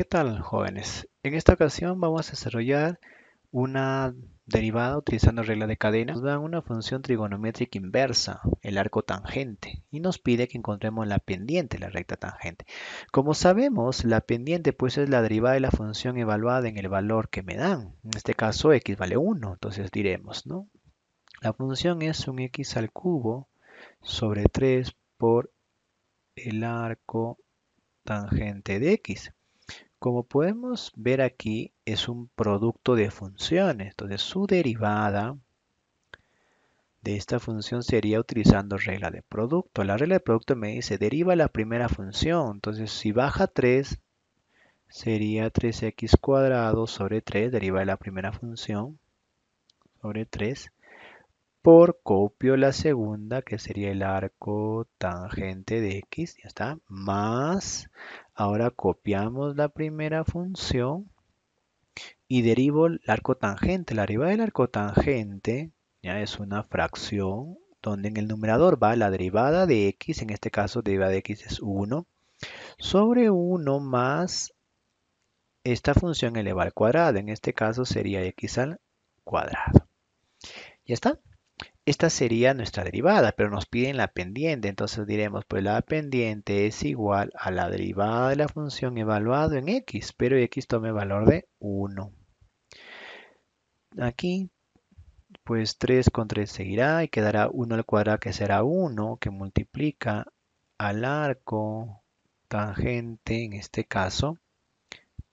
¿Qué tal, jóvenes? En esta ocasión vamos a desarrollar una derivada utilizando regla de cadena. Nos dan una función trigonométrica inversa, el arco tangente, y nos pide que encontremos la pendiente, la recta tangente. Como sabemos, la pendiente pues es la derivada de la función evaluada en el valor que me dan. En este caso, x vale 1, entonces diremos, ¿no? La función es un x al cubo sobre 3 por el arco tangente de x. Como podemos ver aquí, es un producto de funciones. Entonces, su derivada de esta función sería utilizando regla de producto. La regla de producto me dice, deriva la primera función. Entonces, si baja 3, sería 3x cuadrado sobre 3, deriva de la primera función, sobre 3, por copio la segunda, que sería el arco tangente de x, ya está, más Ahora copiamos la primera función y derivo el arco tangente. La derivada del arco tangente ya es una fracción donde en el numerador va la derivada de x, en este caso derivada de x es 1, sobre 1 más esta función elevada al cuadrado, en este caso sería x al cuadrado. ¿Ya está? Esta sería nuestra derivada, pero nos piden la pendiente, entonces diremos, pues la pendiente es igual a la derivada de la función evaluado en x, pero x tome valor de 1. Aquí, pues 3 con 3 seguirá y quedará 1 al cuadrado que será 1, que multiplica al arco tangente, en este caso,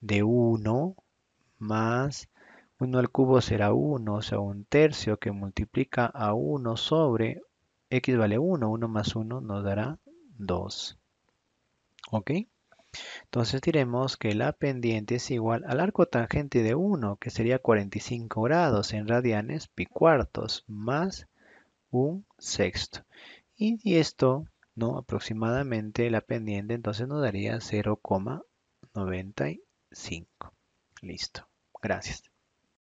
de 1 más 1 al cubo será 1, o sea, un tercio que multiplica a 1 sobre x vale 1, 1 más 1 nos dará 2. ¿Ok? Entonces diremos que la pendiente es igual al arco tangente de 1, que sería 45 grados en radianes pi cuartos, más un sexto. Y esto, ¿no? aproximadamente la pendiente, entonces nos daría 0,95. Listo. Gracias.